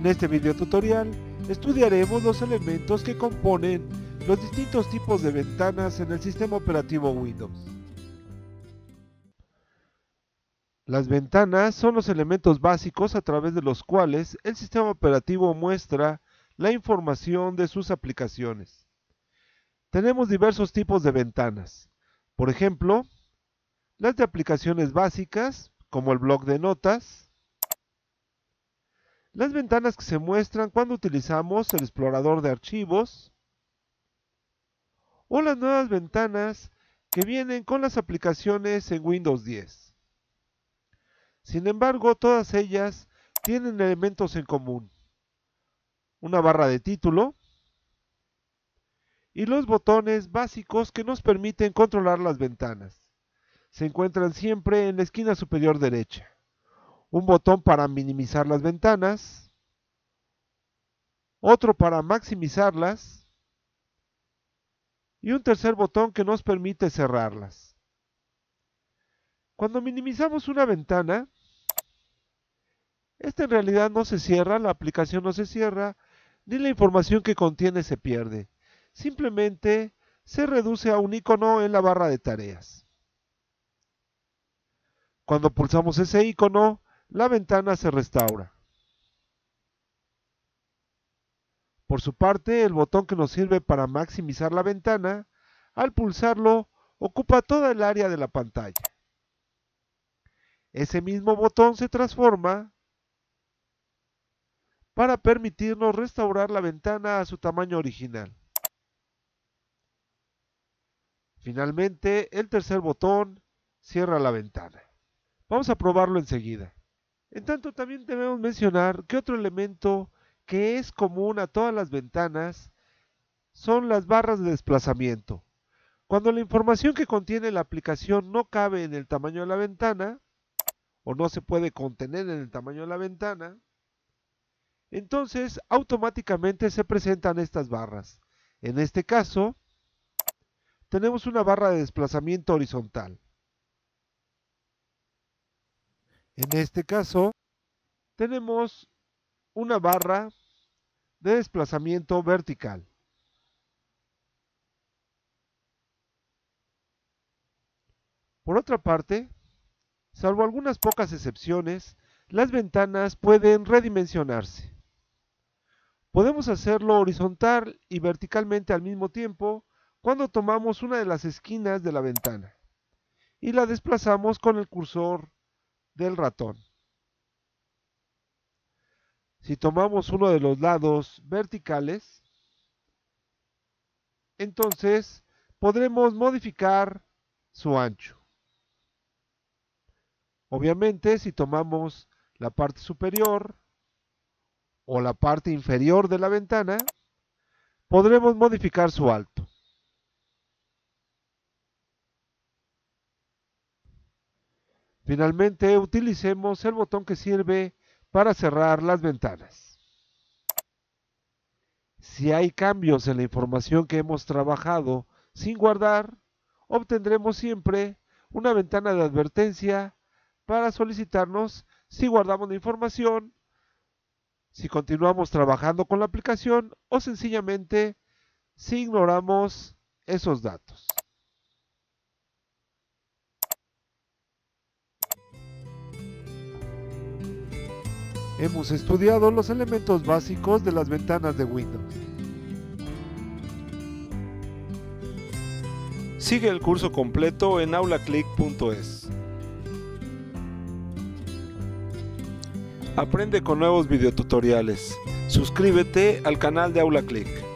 En este video tutorial estudiaremos los elementos que componen los distintos tipos de ventanas en el sistema operativo Windows. Las ventanas son los elementos básicos a través de los cuales el sistema operativo muestra la información de sus aplicaciones. Tenemos diversos tipos de ventanas. Por ejemplo, las de aplicaciones básicas, como el blog de notas, las ventanas que se muestran cuando utilizamos el explorador de archivos o las nuevas ventanas que vienen con las aplicaciones en Windows 10. Sin embargo, todas ellas tienen elementos en común. Una barra de título y los botones básicos que nos permiten controlar las ventanas. Se encuentran siempre en la esquina superior derecha un botón para minimizar las ventanas, otro para maximizarlas y un tercer botón que nos permite cerrarlas. Cuando minimizamos una ventana, esta en realidad no se cierra, la aplicación no se cierra, ni la información que contiene se pierde. Simplemente se reduce a un icono en la barra de tareas. Cuando pulsamos ese icono, la ventana se restaura. Por su parte, el botón que nos sirve para maximizar la ventana, al pulsarlo, ocupa toda el área de la pantalla. Ese mismo botón se transforma para permitirnos restaurar la ventana a su tamaño original. Finalmente, el tercer botón cierra la ventana. Vamos a probarlo enseguida. En tanto, también debemos mencionar que otro elemento que es común a todas las ventanas son las barras de desplazamiento. Cuando la información que contiene la aplicación no cabe en el tamaño de la ventana, o no se puede contener en el tamaño de la ventana, entonces automáticamente se presentan estas barras. En este caso, tenemos una barra de desplazamiento horizontal. En este caso, tenemos una barra de desplazamiento vertical. Por otra parte, salvo algunas pocas excepciones, las ventanas pueden redimensionarse. Podemos hacerlo horizontal y verticalmente al mismo tiempo cuando tomamos una de las esquinas de la ventana y la desplazamos con el cursor del ratón. Si tomamos uno de los lados verticales, entonces podremos modificar su ancho. Obviamente, si tomamos la parte superior o la parte inferior de la ventana, podremos modificar su alto. Finalmente, utilicemos el botón que sirve para cerrar las ventanas. Si hay cambios en la información que hemos trabajado sin guardar, obtendremos siempre una ventana de advertencia para solicitarnos si guardamos la información, si continuamos trabajando con la aplicación o sencillamente si ignoramos esos datos. hemos estudiado los elementos básicos de las ventanas de Windows. Sigue el curso completo en aulaclick.es. Aprende con nuevos videotutoriales. Suscríbete al canal de AulaClick.